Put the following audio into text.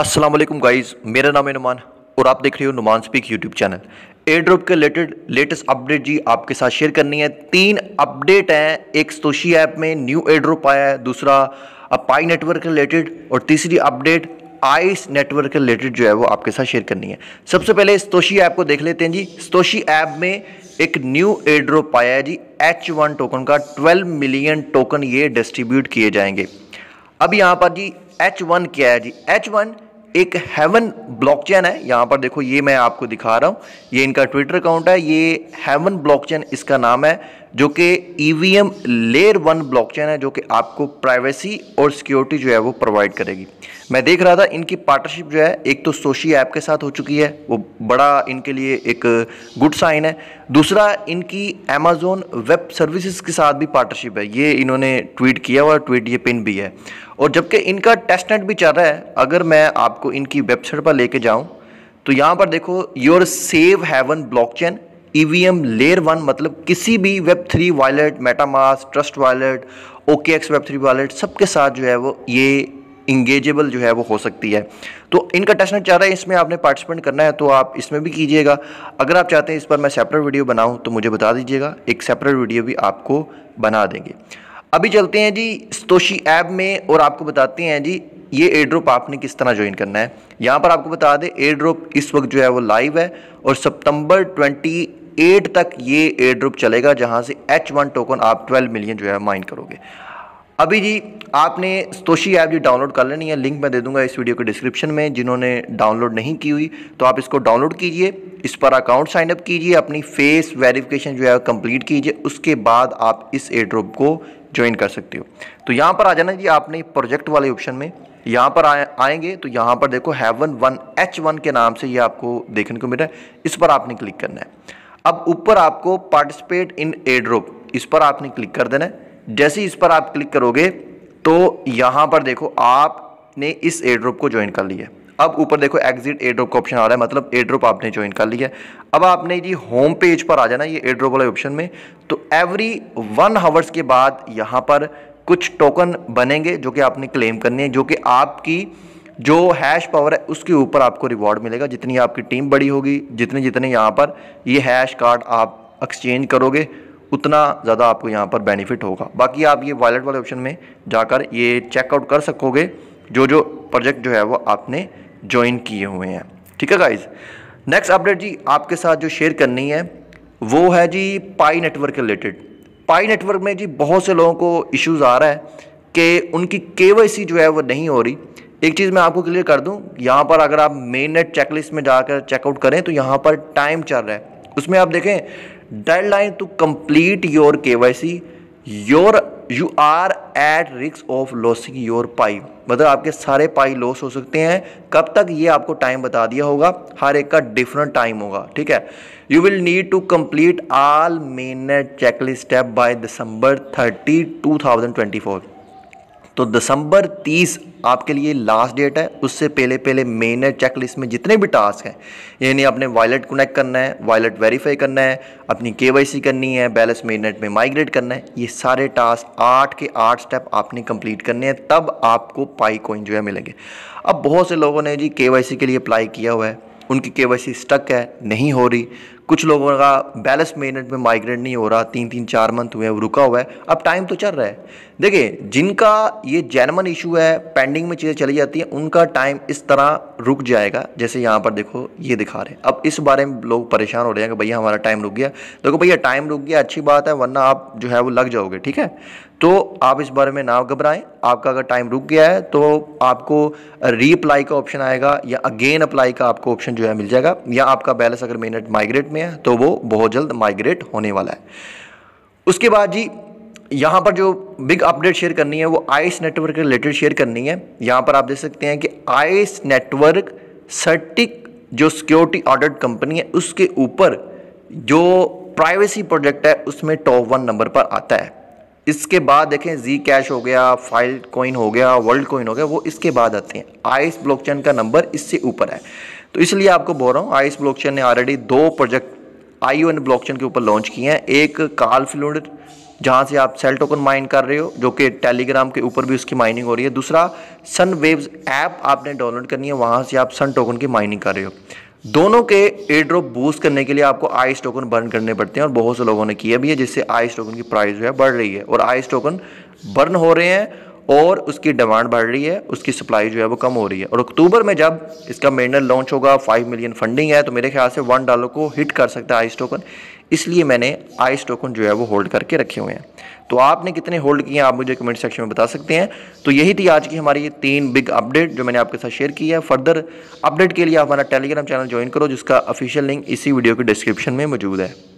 Aslam guys मेरा नाम है नुमान और आप देख रहे हो नुमान speak YouTube channel airdrop के रिलेटेड लेटेस्ट अपडेट जी आपके साथ शेयर करनी है तीन अपडेट हैं एक तोशी ऐप में न्यू एयर ड्रॉप आया है दूसरा पाई नेटवर्क रिलेटेड और तीसरी अपडेट आइस नेटवर्क के रिलेटेड जो है वो आपके साथ शेयर करनी है सबसे पहले स्तोशी ऐप को देख लेते हैं जी स्तोशी ऐप में एक न्यू एयर ड्रॉप आया है जी एच वन टोकन का 12 मिलियन टोकन ये डिस्ट्रीब्यूट किए जाएंगे अब यहाँ पर जी एच वन क्या है जी एच वन एक हेवन ब्लॉकचेन है यहाँ पर देखो ये मैं आपको दिखा रहा हूँ ये इनका ट्विटर अकाउंट है ये हेवन ब्लॉकचेन इसका नाम है जो कि ईवीएम लेयर वन ब्लॉकचेन है जो कि आपको प्राइवेसी और सिक्योरिटी जो है वो प्रोवाइड करेगी मैं देख रहा था इनकी पार्टनरशिप जो है एक तो सोशी ऐप के साथ हो चुकी है वो बड़ा इनके लिए एक गुड साइन है दूसरा इनकी अमेजोन वेब सर्विसेज के साथ भी पार्टनरशिप है ये इन्होंने ट्वीट किया और ट्वीट ये पिन भी है और जबकि इनका टेस्टनेट भी चल रहा है अगर मैं आपको इनकी वेबसाइट पर लेके जाऊँ तो यहाँ पर देखो your save haven blockchain EVM layer one मतलब किसी भी web three wallet MetaMask Trust Wallet OKX web three wallet सबके साथ जो है वो ये इंगेजेबल जो है वो हो सकती है तो इनका टेस्टनेट चाह रहा है इसमें आपने पार्टिसिपेंट करना है तो आप इसमें भी कीजिएगा अगर आप चाहते हैं इस पर मैं सेपरेट वीडियो बनाऊं तो मुझे बता दीजिएगा एक सेपरेट वीडियो भी आपको बना देंगे अभी चलते हैं जी स्तोशी ऐप में और आपको बताते हैं जी ये एयर ड्रॉप आपने किस तरह ज्वाइन करना है यहाँ पर आपको बता दें एयर ड्रॉप इस वक्त जो है वो लाइव है और सितंबर ट्वेंटी एट तक ये एयर ड्रुप चलेगा जहाँ से एच वन टोकन आप ट्वेल्व मिलियन जो है माइन करोगे अभी जी आपने स्तोशी ऐप जो डाउनलोड कर लेनी है लिंक मैं दे दूंगा इस वीडियो के डिस्क्रिप्शन में जिन्होंने डाउनलोड नहीं की हुई तो आप इसको डाउनलोड कीजिए इस पर अकाउंट साइनअप कीजिए अपनी फेस वेरिफिकेशन जो है कंप्लीट कीजिए उसके बाद आप इस एड्रॉप को ज्वाइन कर सकते हो तो यहाँ पर आ जाना जी आपने प्रोजेक्ट वाले ऑप्शन में यहाँ पर आए आएंगे तो यहाँ पर देखो हैवन वन एच वन के नाम से ये आपको देखने को मिल रहा है इस पर आपने क्लिक करना है अब ऊपर आपको पार्टिसिपेट इन एड्रोप इस पर आपने क्लिक कर देना है जैसे इस पर आप क्लिक करोगे तो यहाँ पर देखो आपने इस एड्रोप को ज्वाइन कर लिया अब ऊपर देखो एग्जिट एड्रोप का ऑप्शन आ रहा है मतलब एड्रोप आपने ज्वाइन कर लिया अब आपने जी होम पेज पर आ जाना ये एड्रोप वाले ऑप्शन में तो एवरी वन हावर्स के बाद यहाँ पर कुछ टोकन बनेंगे जो कि आपने क्लेम करने हैं जो कि आपकी जो हैश पावर है उसके ऊपर आपको रिवॉर्ड मिलेगा जितनी आपकी टीम बड़ी होगी जितने जितने यहाँ पर ये हैश कार्ड आप एक्सचेंज करोगे उतना ज़्यादा आपको यहाँ पर बेनिफिट होगा बाकी आप ये वॉलेट वाले ऑप्शन में जाकर ये चेकआउट कर सकोगे जो जो प्रोजेक्ट जो है वो आपने ज्वाइन किए हुए हैं ठीक है गाइज नेक्स्ट अपडेट जी आपके साथ जो शेयर करनी है वो है जी पाई नेटवर्क के रिलेटेड पाई नेटवर्क में जी बहुत से लोगों को इश्यूज़ आ रहा है कि उनकी के जो है वो नहीं हो रही एक चीज़ मैं आपको क्लियर कर दूं यहाँ पर अगर आप मेन नेट चेकलिस्ट में जाकर चेकआउट करें तो यहाँ पर टाइम चल रहा है उसमें आप देखें deadline to complete your K Y C your you are at रिक्स ऑफ लॉसिंग योर पाई मतलब आपके सारे पाई लॉस हो सकते हैं कब तक ये आपको टाइम बता दिया होगा हर एक का डिफरेंट टाइम होगा ठीक है you will need to complete all mainnet checklist step by December thirty two thousand twenty four तो दिसंबर 30 आपके लिए लास्ट डेट है उससे पहले पहले मेन चेक लिस्ट में जितने भी टास्क हैं यानी आपने वॉलेट कनेक्ट करना है वायलेट वेरीफाई करना है अपनी के करनी है बैलेंस मेननेट में माइग्रेट करना है ये सारे टास्क आठ के आठ स्टेप आपने कंप्लीट करने हैं तब आपको पाई कोइन जो है मिलेंगे अब बहुत से लोगों ने जी के के लिए अप्लाई किया हुआ है उनकी के स्टक है नहीं हो रही कुछ लोगों का बैलेंस मेनेट में माइग्रेट नहीं हो रहा तीन तीन चार मंथ हुए हैं रुका हुआ है अब टाइम तो चल रहा है देखिए जिनका ये जैनमन इशू है पेंडिंग में चीज़ें चली जाती हैं उनका टाइम इस तरह रुक जाएगा जैसे यहाँ पर देखो ये दिखा रहे हैं अब इस बारे में लोग परेशान हो रहे हैं कि भैया हमारा टाइम रुक गया देखो भैया टाइम रुक गया अच्छी बात है वरना आप जो है वो लग जाओगे ठीक है तो आप इस बारे में ना घबराएं आपका अगर टाइम रुक गया है तो आपको रीअप्लाई का ऑप्शन आएगा या अगेन अप्लाई का आपको ऑप्शन जो है मिल जाएगा या आपका बैलेंस अगर मेनट माइग्रेट में है तो वो बहुत जल्द माइग्रेट होने वाला है उसके बाद जी यहाँ पर जो बिग अपडेट शेयर करनी है वो आइस नेटवर्क के रिलेटेड शेयर करनी है यहाँ पर आप देख सकते हैं कि आइस नेटवर्क सर्टिक जो सिक्योरिटी ऑडिट कंपनी है उसके ऊपर जो प्राइवेसी प्रोजेक्ट है उसमें टॉप वन नंबर पर आता है इसके बाद देखें जी कैश हो गया फाइल कोइन हो गया वर्ल्ड कोइन हो गया वो इसके बाद आते हैं आइस ब्लॉकचेन का नंबर इससे ऊपर है तो इसलिए आपको बोल रहा हूँ आइस ब्लॉकचेन ने ऑलरेडी दो प्रोजेक्ट आई एन ब्लॉकचेन के ऊपर लॉन्च किए हैं एक काल फ्लूड जहाँ से आप सेल टोकन माइन कर रहे हो जो कि टेलीग्राम के ऊपर भी उसकी माइनिंग हो रही है दूसरा सन वेव्स ऐप आपने डाउनलोड करनी है वहाँ से आप सन टोकन की माइनिंग कर रहे हो दोनों के एड्रोप बूस्ट करने के लिए आपको आइस टोकन बर्न करने पड़ते हैं और बहुत से लोगों ने किया भी है जिससे आइस टोकन की प्राइस जो है बढ़ रही है और आइस टोकन बर्न हो रहे हैं और उसकी डिमांड बढ़ रही है उसकी सप्लाई जो है वो कम हो रही है और अक्टूबर में जब इसका मेनल लॉन्च होगा फाइव मिलियन फंडिंग है तो मेरे ख्याल से वन डॉलर को हिट कर सकता है आइस टोकन इसलिए मैंने आइस टोकन जो है वो होल्ड करके रखे हुए हैं तो आपने कितने होल्ड किए हैं आप मुझे कमेंट सेक्शन में बता सकते हैं तो यही थी आज की हमारी ये तीन बिग अपडेट जो मैंने आपके साथ शेयर की है फर्दर अपडेट के लिए हमारा टेलीग्राम चैनल ज्वाइन करो जिसका ऑफिशियल लिंक इसी वीडियो के डिस्क्रिप्शन में मौजूद है